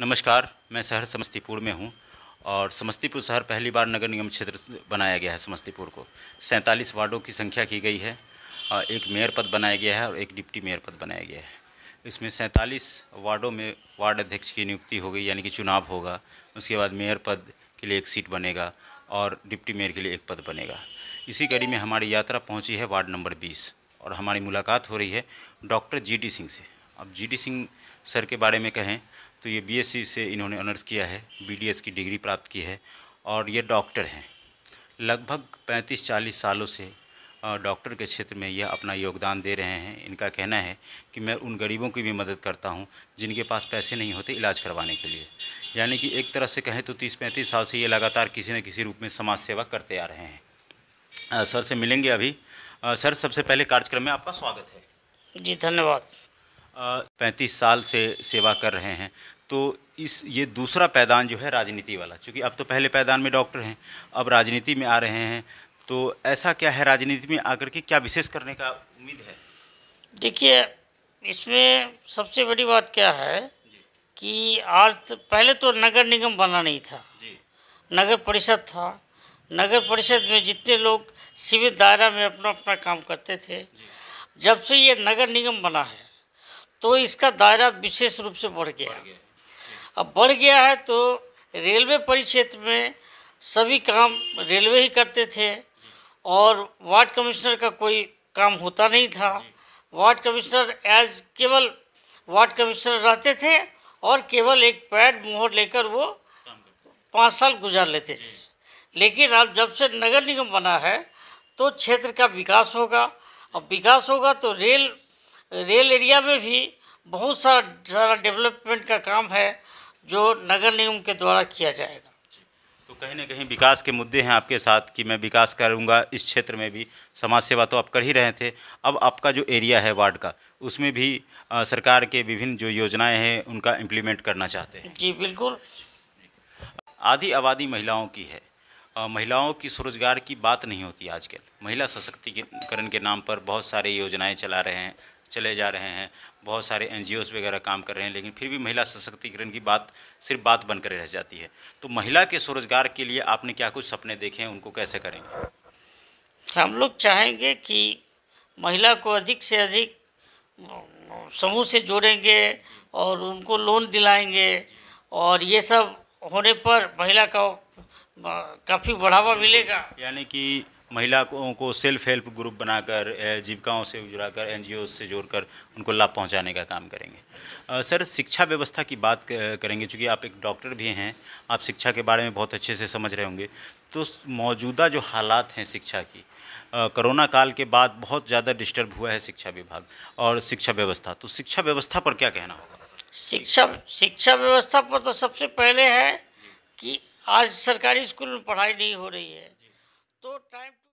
नमस्कार मैं शहर समस्तीपुर में हूँ और समस्तीपुर शहर पहली बार नगर निगम क्षेत्र बनाया गया है समस्तीपुर को सैंतालीस वार्डों की संख्या की गई है एक मेयर पद बनाया गया है और एक डिप्टी मेयर पद बनाया गया है इसमें सैंतालीस वार्डों में वार्ड अध्यक्ष की नियुक्ति हो गई यानी कि चुनाव होगा उसके बाद मेयर पद के लिए एक सीट बनेगा और डिप्टी मेयर के लिए एक पद बनेगा इसी कड़ी में हमारी यात्रा पहुंची है वार्ड नंबर 20 और हमारी मुलाकात हो रही है डॉक्टर जीडी सिंह से अब जीडी सिंह सर के बारे में कहें तो ये बीएससी से इन्होंने ऑनर्स किया है बीडीएस की डिग्री प्राप्त की है और ये डॉक्टर हैं लगभग 35-40 सालों से डॉक्टर के क्षेत्र में यह अपना योगदान दे रहे हैं इनका कहना है कि मैं उन गरीबों की भी मदद करता हूं जिनके पास पैसे नहीं होते इलाज करवाने के लिए यानी कि एक तरफ से कहें तो 30-35 साल से ये लगातार किसी न किसी रूप में समाज सेवा करते आ रहे हैं आ, सर से मिलेंगे अभी आ, सर सबसे पहले कार्यक्रम में आपका स्वागत है जी धन्यवाद पैंतीस साल से सेवा कर रहे हैं तो इस ये दूसरा पैदान जो है राजनीति वाला क्योंकि अब तो पहले पैदान में डॉक्टर हैं अब राजनीति में आ रहे हैं तो ऐसा क्या है राजनीति में आकर के क्या विशेष करने का उम्मीद है देखिए इसमें सबसे बड़ी बात क्या है कि आज तो पहले तो नगर निगम बना नहीं था नगर परिषद था नगर परिषद में जितने लोग सीमित दायरा में अपना अपना काम करते थे जब से ये नगर निगम बना है तो इसका दायरा विशेष रूप से बढ़ गया, बढ़ गया। अब बढ़ गया है तो रेलवे परिक्षेत्र में सभी काम रेलवे ही करते थे और वार्ड कमिश्नर का कोई काम होता नहीं था वार्ड कमिश्नर एज केवल वार्ड कमिश्नर रहते थे और केवल एक पैड मोहर लेकर वो पाँच साल गुजार लेते थे लेकिन अब जब से नगर निगम बना है तो क्षेत्र का विकास होगा और विकास होगा तो रेल रेल एरिया में भी बहुत सारा सारा डेवलपमेंट का काम है जो नगर निगम के द्वारा किया जाएगा तो कहीं ना कहीं विकास के मुद्दे हैं आपके साथ कि मैं विकास करूंगा इस क्षेत्र में भी समाज सेवा तो आप कर ही रहे थे अब आपका जो एरिया है वार्ड का उसमें भी आ, सरकार के विभिन्न जो योजनाएं हैं उनका इम्प्लीमेंट करना चाहते हैं जी बिल्कुल आधी आबादी महिलाओं की है आ, महिलाओं की स्वरोजगार की बात नहीं होती आजकल महिला सशक्तिकरण के नाम पर बहुत सारी योजनाएँ चला रहे हैं चले जा रहे हैं बहुत सारे एन वगैरह काम कर रहे हैं लेकिन फिर भी महिला सशक्तिकरण की बात सिर्फ बात बनकर रह जाती है तो महिला के स्वरोजगार के लिए आपने क्या कुछ सपने देखे हैं उनको कैसे करेंगे हम लोग चाहेंगे कि महिला को अधिक से अधिक समूह से जोड़ेंगे और उनको लोन दिलाएंगे और ये सब होने पर महिला का काफ़ी बढ़ावा मिलेगा यानी कि महिला को, को सेल्फ हेल्प ग्रुप बनाकर जीविकाओं से उजराकर एनजीओ से जोड़कर उनको लाभ पहुंचाने का काम करेंगे आ, सर शिक्षा व्यवस्था की बात करेंगे चूँकि आप एक डॉक्टर भी हैं आप शिक्षा के बारे में बहुत अच्छे से समझ रहे होंगे तो मौजूदा जो हालात हैं शिक्षा की कोरोना काल के बाद बहुत ज़्यादा डिस्टर्ब हुआ है शिक्षा विभाग और शिक्षा व्यवस्था तो शिक्षा व्यवस्था पर क्या कहना होगा शिक्षा शिक्षा व्यवस्था पर तो सबसे पहले है कि आज सरकारी स्कूल में पढ़ाई नहीं हो रही है तो टाइम